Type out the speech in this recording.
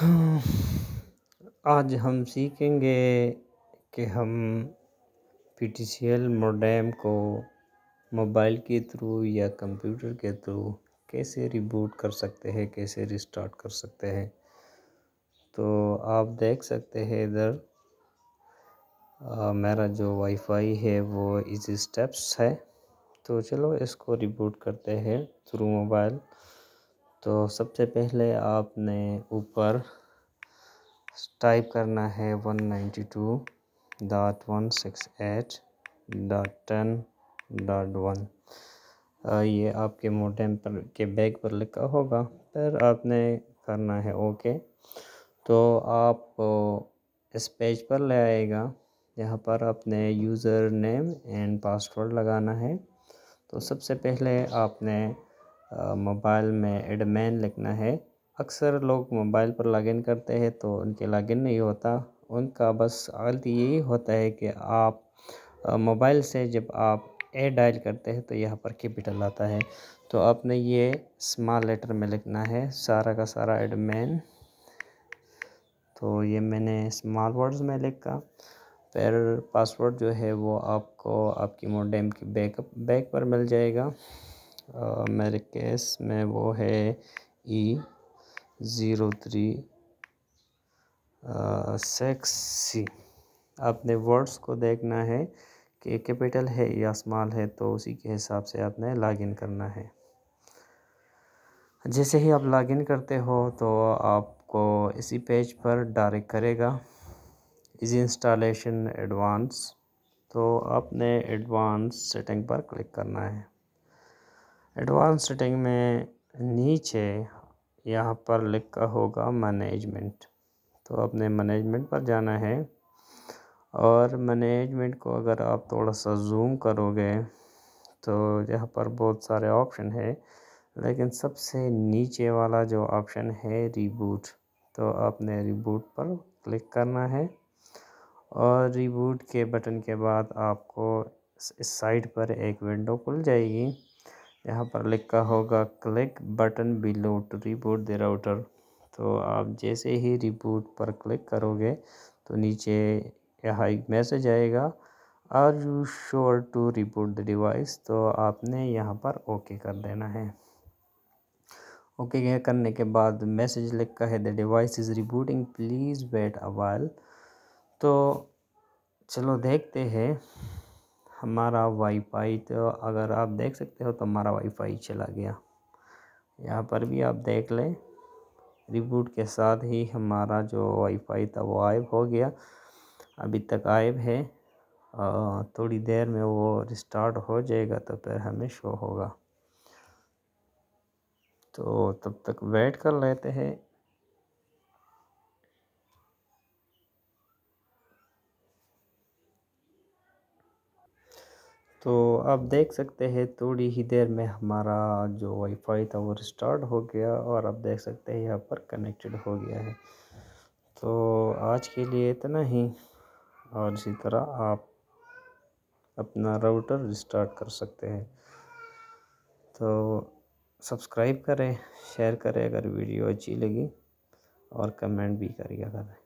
हम्म। आज हम सीखेंगे कि हम P T C L modem को मोबाइल के थ्रू या कंप्यूटर के थ्रू कैसे रिबूट कर सकते हैं कैसे रिस्टार्ट कर सकते हैं तो आप देख सकते हैं इधर मेरा जो वाईफाई है वो इजी स्टेप्स है तो चलो इसको रिबूट करते हैं थ्रू मोबाइल तो सबसे पहले आपने ऊपर टाइप करना है one ninety two dot one six eight dot ten dot one ये आपके मोटेम पर के बैग पर लिखा होगा फिर आपने करना है ओके तो आप इस पेज पर ले आएगा यहाँ पर आपने यूज़र नेम एंड पासवर्ड लगाना है तो सबसे पहले आपने मोबाइल में एडमैन लिखना है अक्सर लोग मोबाइल पर लॉगिन करते हैं तो उनके लॉगिन नहीं होता उनका बस गलती यही होता है कि आप मोबाइल से जब आप ए डायल करते हैं तो यहाँ पर कैपिटल आता है तो आपने ये स्मॉल लेटर में लिखना है सारा का सारा एडमैन तो ये मैंने स्मॉल वर्ड्स में लिखा फिर पासवर्ड जो है वो आपको आपकी मोडेम की बैकअप बैक पर मिल जाएगा मेरे केस में वो है E zero three six C आपने वर्ड्स को देखना है कि कैपिटल है या स्मॉल है तो उसी के हिसाब से आपने लॉगिन करना है जैसे ही आप लॉगिन करते हो तो आपको इसी पेज पर डायरेक्ट करेगा इज इंस्टॉलेशन एडवांस तो आपने एडवांस सेटिंग पर क्लिक करना है एडवांस सेटिंग में नीचे यहाँ पर लिखा होगा मैनेजमेंट तो आपने मैनेजमेंट पर जाना है और मैनेजमेंट को अगर आप थोड़ा सा जूम करोगे तो यहाँ पर बहुत सारे ऑप्शन है लेकिन सबसे नीचे वाला जो ऑप्शन है रिबूट तो आपने रिबूट पर क्लिक करना है और रिबूट के बटन के बाद आपको इस साइड पर एक विंडो खुल जाएगी यहाँ पर लिखा होगा click button below to reboot the router तो आप जैसे ही रिबूट पर क्लिक करोगे तो नीचे यहाँ एक मैसेज आएगा are you sure to reboot the device तो आपने यहाँ पर ओके कर देना है ओके करने के बाद मैसेज लिखा है the device is rebooting please wait a while तो चलो देखते हैं हमारा वाईफाई तो अगर आप देख सकते हो तो हमारा वाईफाई चला गया यहाँ पर भी आप देख लें रिबूट के साथ ही हमारा जो वाईफाई था वो आयब हो गया अभी तक आयब है थोड़ी देर में वो रिस्टार्ट हो जाएगा तो फिर हमें शो होगा तो तब तक वेट कर लेते हैं तो आप देख सकते हैं थोड़ी ही देर में हमारा जो वाईफाई था वो रिस्टार्ट हो गया और आप देख सकते हैं यहाँ पर कनेक्टेड हो गया है तो आज के लिए इतना ही और इसी तरह आप अपना राउटर रिस्टार्ट कर सकते हैं तो सब्सक्राइब करें शेयर करें अगर वीडियो अच्छी लगी और कमेंट भी करिएगा करें